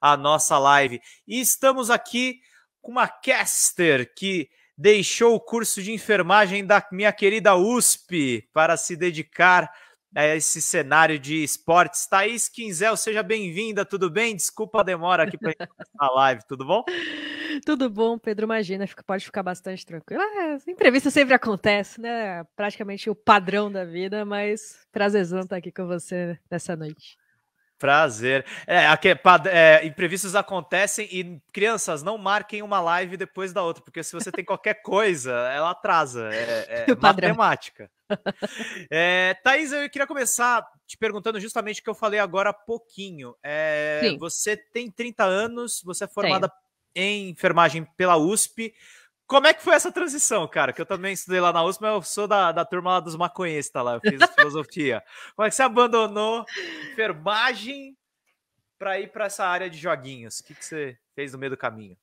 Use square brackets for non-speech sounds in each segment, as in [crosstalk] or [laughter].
a nossa live. E estamos aqui com uma caster que deixou o curso de enfermagem da minha querida USP para se dedicar a esse cenário de esportes. Thaís Quinzel, seja bem-vinda, tudo bem? Desculpa a demora aqui para a live, tudo bom? [laughs] Tudo bom, Pedro. Imagina, pode ficar bastante tranquilo. Ah, sempre acontece, né? Praticamente o padrão da vida, mas prazerzão estar aqui com você nessa noite. Prazer. É, aqui, é, é, imprevistos acontecem e crianças não marquem uma live depois da outra, porque se você tem qualquer coisa, ela atrasa. É, é [laughs] matemática. é, Thaís, eu queria começar te perguntando justamente o que eu falei agora há pouquinho. É, você tem 30 anos, você é formada em enfermagem pela USP. Como é que foi essa transição, cara? Que eu também estudei lá na USP, mas eu sou da, da turma lá dos maconhistas tá lá, eu fiz [laughs] filosofia. Como é que você abandonou enfermagem para ir para essa área de joguinhos? O que, que você fez no meio do caminho?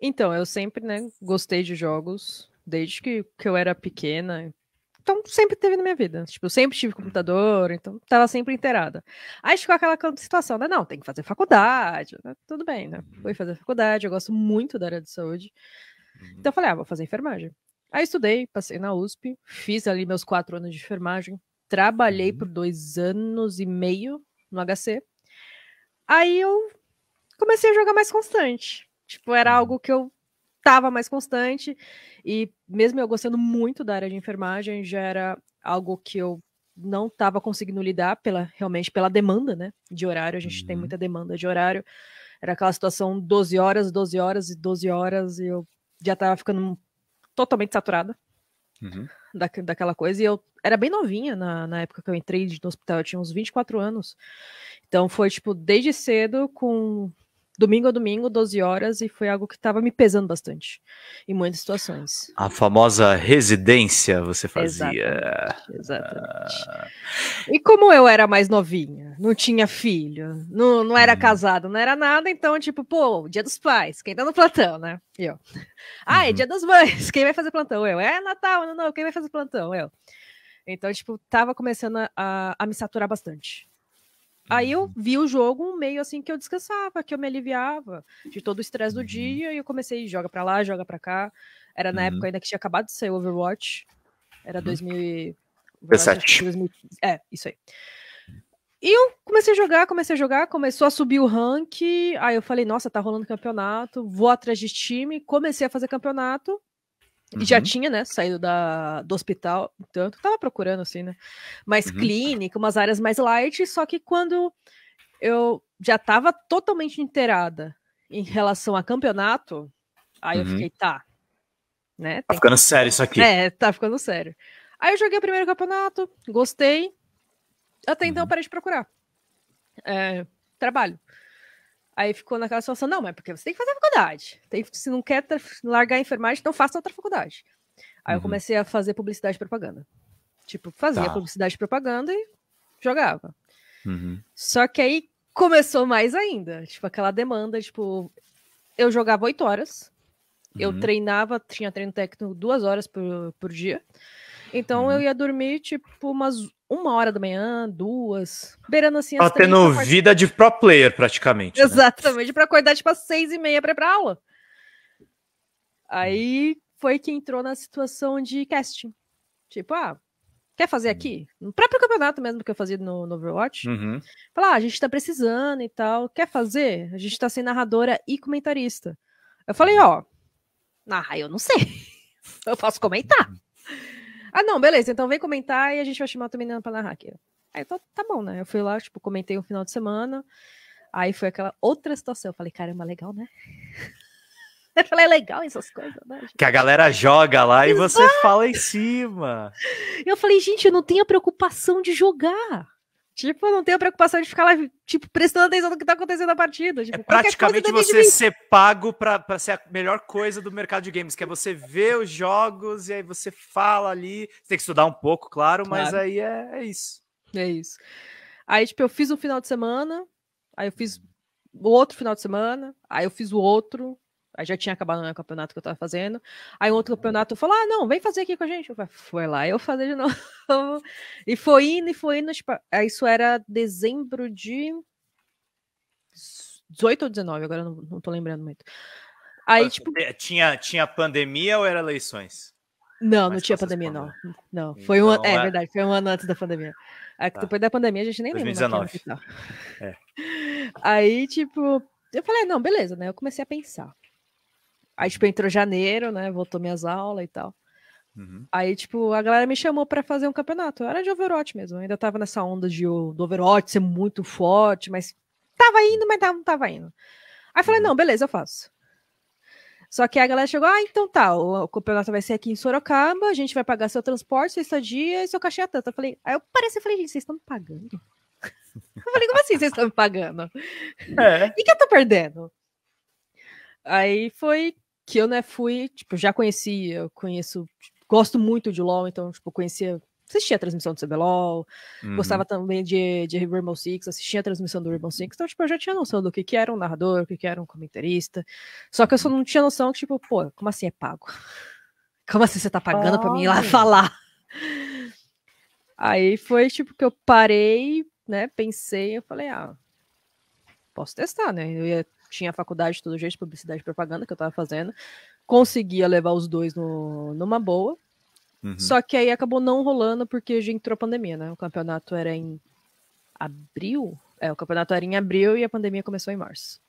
Então, eu sempre né, gostei de jogos, desde que, que eu era pequena. Então, sempre teve na minha vida. Tipo, eu sempre tive computador, então tava sempre inteirada. Aí ficou aquela situação, né? Não, tem que fazer faculdade, né? Tudo bem, né? Fui fazer faculdade, eu gosto muito da área de saúde. Uhum. Então eu falei, ah, vou fazer enfermagem. Aí estudei, passei na USP, fiz ali meus quatro anos de enfermagem, trabalhei uhum. por dois anos e meio no HC. Aí eu comecei a jogar mais constante. Tipo, era uhum. algo que eu tava mais constante. E mesmo eu gostando muito da área de enfermagem, já era algo que eu não tava conseguindo lidar pela realmente pela demanda, né? De horário, a gente uhum. tem muita demanda de horário. Era aquela situação 12 horas, 12 horas e 12 horas, e eu já tava ficando totalmente saturada uhum. da, daquela coisa. E eu era bem novinha na, na época que eu entrei no hospital, eu tinha uns 24 anos. Então foi, tipo, desde cedo, com domingo a domingo, 12 horas, e foi algo que estava me pesando bastante em muitas situações. A famosa residência você fazia. Exatamente. exatamente. Ah. E como eu era mais novinha, não tinha filho, não, não era hum. casado, não era nada, então, tipo, pô, dia dos pais, quem tá no plantão, né? Eu. Ah, é uhum. é dia das mães, [laughs] quem vai fazer plantão? Eu. É Natal, não, não, quem vai fazer plantão? Eu. Então, tipo, tava começando a, a me saturar bastante. Aí eu uhum. vi o jogo meio assim que eu descansava, que eu me aliviava de todo o estresse do uhum. dia e eu comecei joga para lá, joga para cá. Era na uhum. época ainda que tinha acabado de sair Overwatch. Era uhum. 2000 e... 17. É, isso aí. E eu comecei a jogar, comecei a jogar, começou a subir o rank. Aí eu falei, nossa, tá rolando campeonato, vou atrás de time. Comecei a fazer campeonato. Uhum. Já tinha, né, saído da, do hospital, tanto tava procurando, assim, né? Mais uhum. clínica, umas áreas mais light, só que quando eu já tava totalmente inteirada em relação a campeonato, aí uhum. eu fiquei, tá. Né, tá ficando que... sério isso aqui. É, tá ficando sério. Aí eu joguei o primeiro campeonato, gostei, até então eu uhum. parei de procurar é, trabalho. Aí ficou naquela situação, não, mas porque você tem que fazer a faculdade. Tem, se não quer largar a enfermagem, então faça outra faculdade. Aí uhum. eu comecei a fazer publicidade e propaganda. Tipo, fazia tá. publicidade e propaganda e jogava. Uhum. Só que aí começou mais ainda. Tipo, aquela demanda, tipo, eu jogava oito horas, uhum. eu treinava, tinha treino técnico duas horas por, por dia. Então uhum. eu ia dormir, tipo, umas uma hora da manhã, duas, beirando assim as tendo vida de pro player, praticamente. Né? Exatamente, né? pra acordar, tipo, às seis e meia pra ir pra aula. Aí uhum. foi que entrou na situação de casting. Tipo, ah, quer fazer uhum. aqui? No próprio campeonato mesmo que eu fazia no, no Overwatch. Uhum. Falar, ah, a gente tá precisando e tal. Quer fazer? A gente tá sem narradora e comentarista. Eu falei, ó, narra, ah, eu não sei. [laughs] Eu posso comentar. Uhum. Ah, não, beleza, então vem comentar e a gente vai chamar o menina pra narrar aqui. Aí eu tô, tá bom, né? Eu fui lá, tipo, comentei um final de semana. Aí foi aquela outra situação. Eu falei, caramba, legal, né? [laughs] Eu falei, é legal essas coisas, né? Que a galera joga lá Exato. e você fala em cima. Eu falei, gente, eu não tenho a preocupação de jogar. Tipo, não tenho preocupação de ficar lá, tipo, prestando atenção no que tá acontecendo na partida. É tipo, é praticamente você ser pago para ser a melhor coisa do mercado de games, que é você ver os jogos e aí você fala ali. Você tem que estudar um pouco, claro, claro. mas aí é, é, isso. É isso. Aí, tipo, eu fiz um final de semana, aí eu fiz o uhum. outro final de semana, aí eu fiz o outro, Aí já tinha acabado né, o campeonato que eu tava fazendo. Aí um outro uhum. campeonato falou: ah, não, vem fazer aqui com a gente. Eu falei, foi lá, eu falei de [laughs] novo. e foi indo, e foi indo. Tipo, ah, isso era dezembro de 18 ou 19, agora não, não tô lembrando muito. Aí, Mas, tipo. Tinha, tinha pandemia ou era eleições? Não, não tinha pandemia, não. Não, então, foi um ano. É, é, verdade, foi um ano antes da pandemia. É tá. Depois da pandemia, a gente nem 2019. lembra. 2019. É. Aí, tipo, eu falei, ah, não, beleza, né? Eu comecei a pensar. Aí, tipo, entrou janeiro, né? Voltou minhas aulas e tal. Uhum. Aí, tipo, a galera me chamou para fazer um campeonato. Eu era de Overwatch mesmo. Eu ainda tava nessa onda de, do Overwatch ser muito forte, mas tava indo, mas não tava indo. Aí falei, uhum. não, beleza, eu faço. Só que a galera chegou, ah, então tá, o campeonato vai ser aqui em Sorocaba, a gente vai pagar seu transporte, sua estadia e seu cachê a tanto. Eu falei, aí eu pareci e falei, gente, vocês estão me pagando? [laughs] eu falei, como assim vocês estão me pagando? É. E que eu tô perdendo? Aí foi que eu né fui, tipo, já conhecia, conheço, gosto muito de LoL, então tipo, conhecia assistia a transmissão do CBLOL, uhum. gostava também de, de Rainbow Six, assistia a transmissão do Rainbow Six, então, tipo, eu já tinha noção do que, que era um narrador, o que, que era um comentarista, só que eu só não tinha noção que, tipo, pô, como assim é pago? [laughs] Como assim você tá pagando oh. pra mim ir lá falar? Aí foi, tipo, que eu parei, né, pensei, eu falei, ah, posso testar, né, eu ia tinha faculdade de todo jeito, publicidade e propaganda que eu estava fazendo. Conseguia levar os dois no, numa boa. Uhum. Só que aí acabou não rolando porque já entrou a pandemia, né? O campeonato era em abril? É, o campeonato era em abril e a pandemia começou em março.